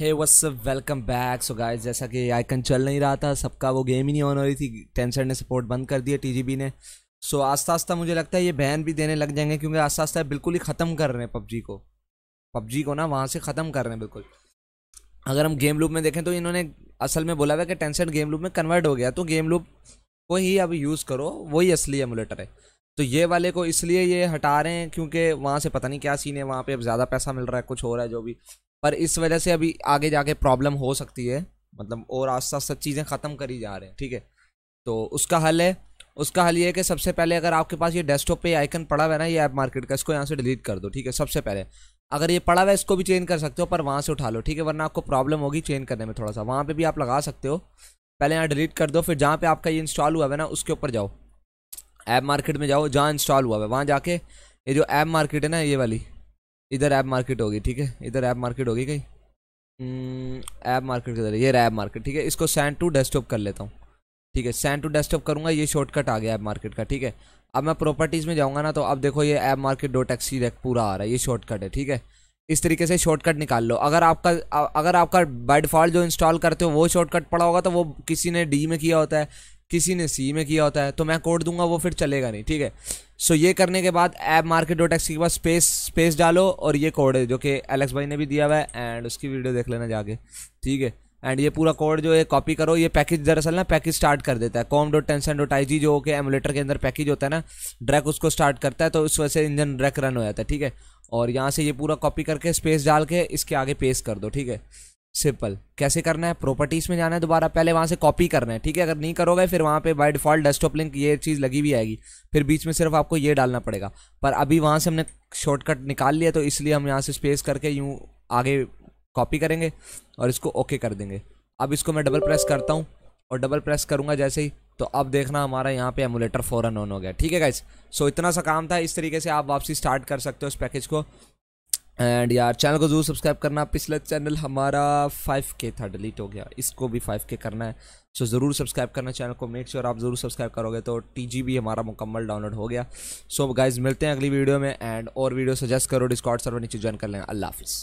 हे वस welcome back so guys जैसा कि आइकन चल नहीं रहा था सबका वो गेम ही नहीं ऑन हो रही थी टेंसर ने सपोर्ट बंद कर दिया टीजीबी ने सो so, आस्ता आस्ता मुझे लगता है ये बैन भी देने लग जाएंगे क्योंकि आस्ता आस्ता बिल्कुल ही ख़त्म कर रहे हैं पबजी को पबजी को ना वहाँ से ख़त्म कर रहे हैं बिल्कुल अगर हम गेम लूप में देखें तो इन्होंने असल में बोला हुआ कि टेंसर गेम लूप में कन्वर्ट हो गया तो गेम लूप को ही अब यूज़ करो वही असली एमुलेटर है तो ये वाले को इसलिए ये हटा रहे हैं क्योंकि वहाँ से पता नहीं क्या सीन है वहाँ पे अब ज़्यादा पैसा मिल रहा है कुछ हो रहा है जो भी पर इस वजह से अभी आगे जाके प्रॉब्लम हो सकती है मतलब और आस्ता आस्ता चीज़ें ख़त्म करी जा रहे हैं ठीक है तो उसका हल है उसका हल ये है कि सबसे पहले अगर आपके पास ये डेस्कटॉप पे आइकन पड़ा हुआ है ना ये ऐप मार्केट का इसको यहाँ से डिलीट कर दो ठीक है सबसे पहले अगर ये पड़ा हुआ है इसको भी चेंज कर सकते हो पर वहाँ से उठा लो ठीक है वरना आपको प्रॉब्लम होगी चेंज करने में थोड़ा सा वहाँ पर भी आप लगा सकते हो पहले यहाँ डिलीट कर दो फिर जहाँ पर आपका ये इंस्टॉल हुआ है ना उसके ऊपर जाओ ऐप मार्केट में जाओ जहाँ इंस्टॉल हुआ है वहाँ जाके ये जो ऐप मार्केट है ना ये वाली इधर ऐप मार्केट होगी ठीक है इधर ऐप मार्केट होगी कहीं हम्म, ऐप मार्केट के ये ऐप मार्केट ठीक है इसको सेंड टू डेस्कटॉप कर लेता हूँ ठीक है सेंड टू डेस्कटॉप करूँगा ये शॉर्टकट आ गया ऐप मार्केट का ठीक है अब मैं प्रॉपर्टीज़ में जाऊँगा ना तो अब देखो ये ऐप मार्केट टैक्सी रैक पूरा आ रहा है ये शॉर्टकट है ठीक है इस तरीके से शॉर्टकट निकाल लो अगर आपका अगर आपका बाई डिफ़ॉल्ट जो इंस्टॉल करते हो वो शॉर्टकट पड़ा होगा तो वो किसी ने डी में किया होता है किसी ने सी में किया होता है तो मैं कोड दूंगा वो फिर चलेगा नहीं ठीक है सो ये करने के बाद ऐप मार्केट डॉट एक्स के बाद स्पेस स्पेस डालो और ये कोड है जो कि एलेक्स भाई ने भी दिया हुआ है एंड उसकी वीडियो देख लेना जाके ठीक है एंड ये पूरा कोड जो है कॉपी करो ये पैकेज दरअसल ना पैकेज स्टार्ट कर देता है com dot Tencent dot I G जो कि एमुलेटर के अंदर पैकेज होता है ना ड्रैक उसको स्टार्ट करता है तो उस वजह से इंजन ड्रैक रन हो जाता है ठीक है और यहाँ से ये पूरा कॉपी करके स्पेस डाल के इसके आगे पेस्ट कर दो ठीक है सिंपल कैसे करना है प्रॉपर्टीज में जाना है दोबारा पहले वहाँ से कॉपी करना है ठीक है अगर नहीं करोगे फिर वहाँ पे बाय डिफॉल्ट डेस्कटॉप लिंक ये चीज़ लगी भी आएगी फिर बीच में सिर्फ आपको ये डालना पड़ेगा पर अभी वहाँ से हमने शॉर्टकट निकाल लिया तो इसलिए हम यहाँ से स्पेस करके यूँ आगे कॉपी करेंगे और इसको ओके कर देंगे अब इसको मैं डबल प्रेस करता हूँ और डबल प्रेस करूँगा जैसे ही तो अब देखना हमारा यहाँ पे एमुलेटर फ़ौरन ऑन हो गया ठीक है गाइज सो इतना सा काम था इस तरीके से आप वापसी स्टार्ट कर सकते हो उस पैकेज को एंड यार चैनल को जरूर सब्सक्राइब करना पिछला चैनल हमारा 5k था डिलीट हो गया इसको भी 5k करना है सो so, ज़रूर सब्सक्राइब करना चैनल को मेक श्योर आप ज़रूर सब्सक्राइब करोगे तो टी भी हमारा मुकम्मल डाउनलोड हो गया सो so, गाइज मिलते हैं अगली वीडियो में एंड और वीडियो सजेस्ट करो डिस्कॉर्ड सर्वर नीचे ज्वाइन कर लें अल्लाह हाफिज़